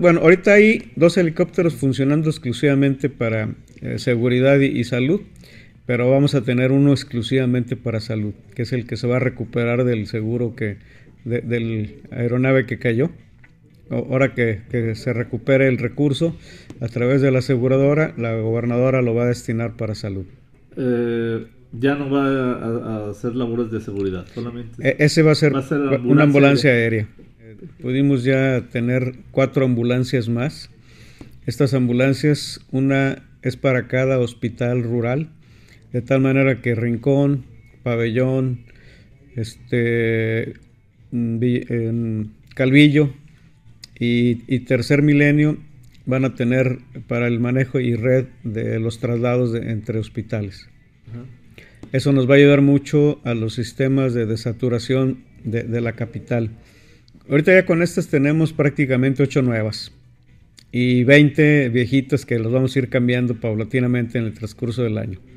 bueno, ahorita hay dos helicópteros funcionando exclusivamente para eh, seguridad y, salud, pero vamos a tener uno exclusivamente para salud, que es el que se va a recuperar del seguro que del aeronave que cayó. Ahora que, se recupere el recurso a través de la aseguradora, la gobernadora lo va a destinar para salud. Eh, ya no va a, hacer labores de seguridad, solamente. E, ese va a ser, una ambulancia aérea pudimos ya tener cuatro ambulancias más. Estas ambulancias, una es para cada hospital rural, de tal manera que Rincón, Pabellón, este, mm, Calvillo y, Tercer Milenio van a tener para el manejo y red de los traslados entre hospitales. Eso nos va a ayudar mucho a los sistemas de desaturación de la capital. Ahorita ya con estas tenemos prácticamente 8 nuevas y 20 viejitas que las vamos a ir cambiando paulatinamente en el transcurso del año.